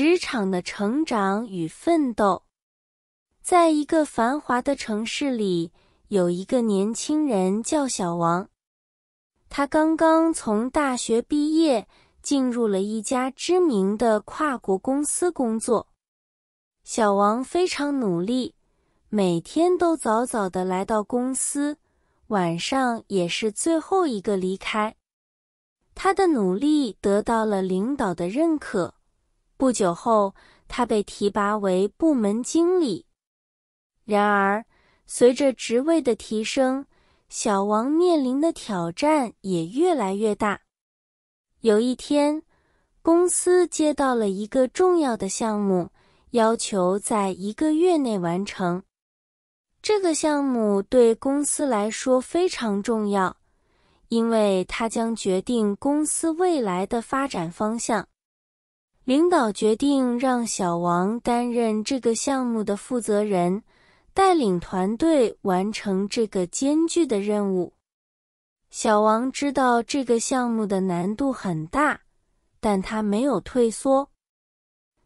职场的成长与奋斗，在一个繁华的城市里，有一个年轻人叫小王。他刚刚从大学毕业，进入了一家知名的跨国公司工作。小王非常努力，每天都早早地来到公司，晚上也是最后一个离开。他的努力得到了领导的认可。不久后，他被提拔为部门经理。然而，随着职位的提升，小王面临的挑战也越来越大。有一天，公司接到了一个重要的项目，要求在一个月内完成。这个项目对公司来说非常重要，因为它将决定公司未来的发展方向。领导决定让小王担任这个项目的负责人，带领团队完成这个艰巨的任务。小王知道这个项目的难度很大，但他没有退缩。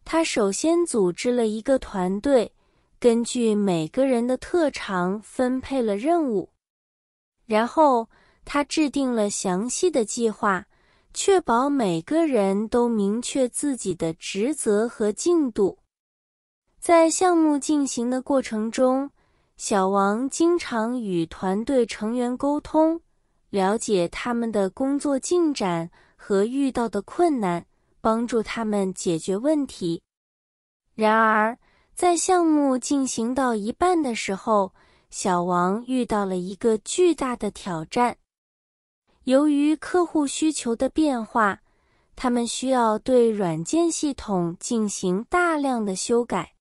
他首先组织了一个团队，根据每个人的特长分配了任务，然后他制定了详细的计划。确保每个人都明确自己的职责和进度。在项目进行的过程中，小王经常与团队成员沟通，了解他们的工作进展和遇到的困难，帮助他们解决问题。然而，在项目进行到一半的时候，小王遇到了一个巨大的挑战。由于客户需求的变化，他们需要对软件系统进行大量的修改。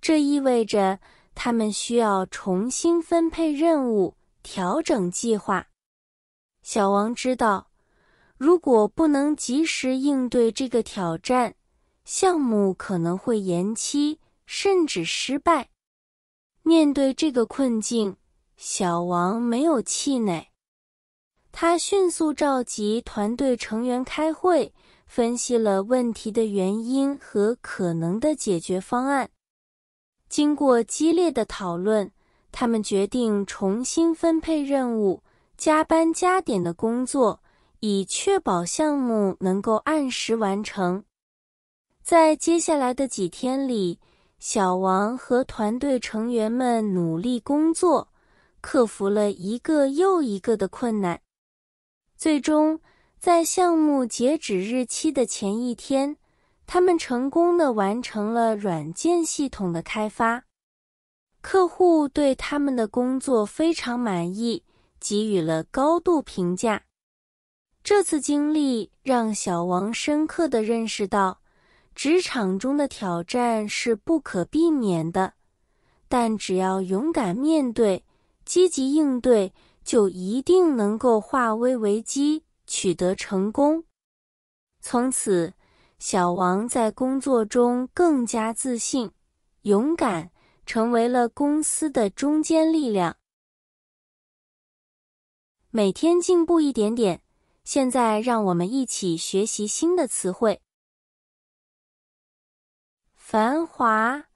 这意味着他们需要重新分配任务，调整计划。小王知道，如果不能及时应对这个挑战，项目可能会延期甚至失败。面对这个困境，小王没有气馁。他迅速召集团队成员开会，分析了问题的原因和可能的解决方案。经过激烈的讨论，他们决定重新分配任务，加班加点的工作，以确保项目能够按时完成。在接下来的几天里，小王和团队成员们努力工作，克服了一个又一个的困难。最终，在项目截止日期的前一天，他们成功的完成了软件系统的开发。客户对他们的工作非常满意，给予了高度评价。这次经历让小王深刻地认识到，职场中的挑战是不可避免的，但只要勇敢面对，积极应对。就一定能够化危为机，取得成功。从此，小王在工作中更加自信、勇敢，成为了公司的中坚力量。每天进步一点点。现在，让我们一起学习新的词汇：繁华、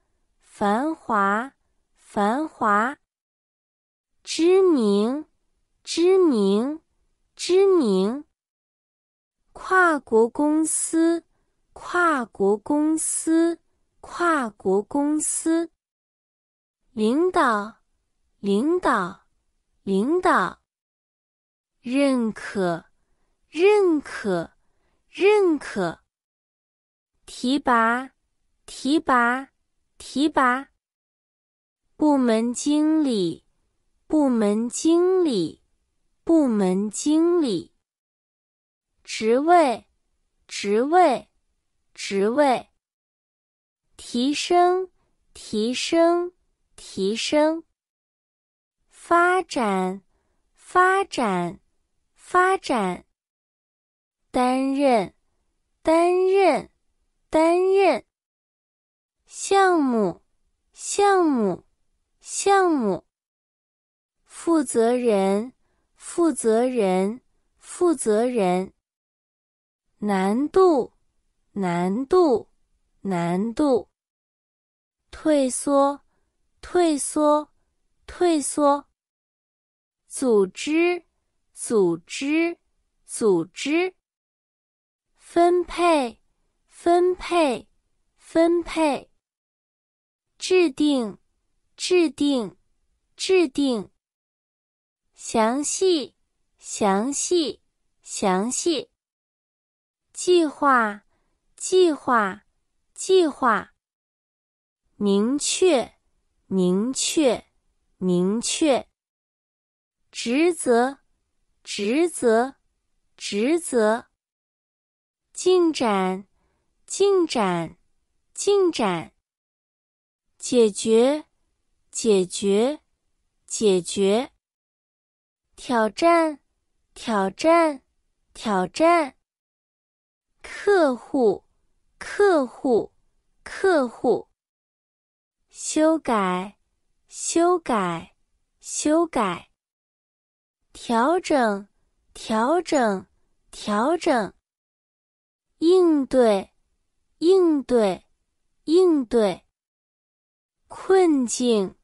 繁华、繁华；知名。知名，知名。跨国公司，跨国公司，跨国公司。领导，领导，领导。认可，认可，认可。提拔，提拔，提拔。部门经理，部门经理。部门经理，职位，职位，职位，提升，提升，提升，发展，发展，发展，担任，担任，担任，项目，项目，项目，负责人。负责人，负责人。难度，难度，难度。退缩，退缩，退缩。组织，组织，组织。分配，分配，分配。制定，制定，制定。详细，详细，详细；计划，计划，计划；明确，明确，明确；职责，职责，职责；进展，进展，进展；解决，解决，解决。挑战，挑战，挑战。客户，客户，客户。修改，修改，修改。调整，调整，调整。应对，应对，应对。困境，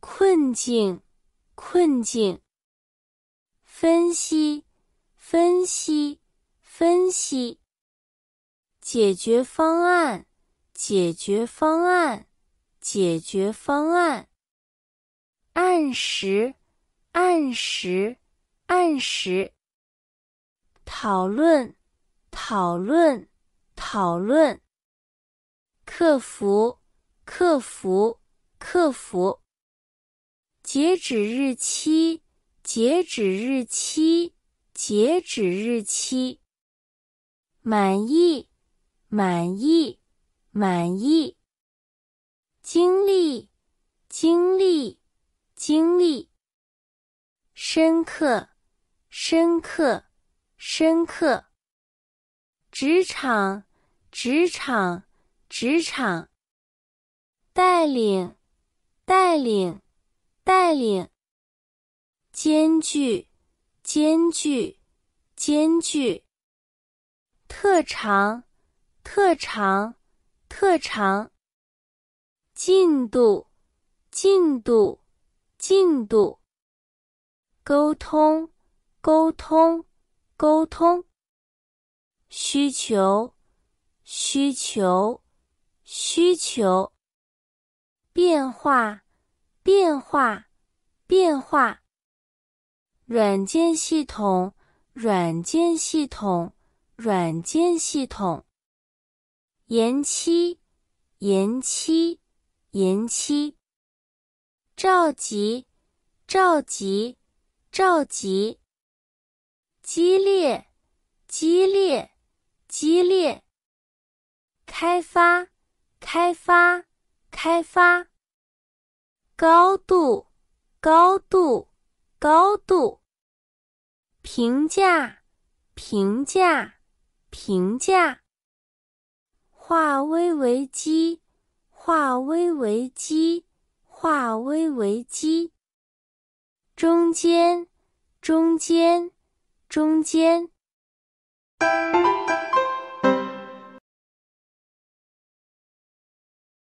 困境，困境。分析，分析，分析。解决方案，解决方案，解决方案。按时，按时，按时。讨论，讨论，讨论。客服，客服，客服。截止日期。截止日期，截止日期。满意，满意，满意。经历，经历，经历。深刻，深刻，深刻。职场，职场，职场。带领，带领，带领。间距，间距，间距。特长，特长，特长。进度，进度，进度。沟通，沟通，沟通。需求，需求，需求。变化，变化，变化。软件系统，软件系统，软件系统。延期，延期，延期。召集，召集，召集。激烈，激烈，激烈。开发，开发，开发。高度，高度，高度。评价，评价，评价。化危为机，化危为机，化危为机。中间，中间，中间。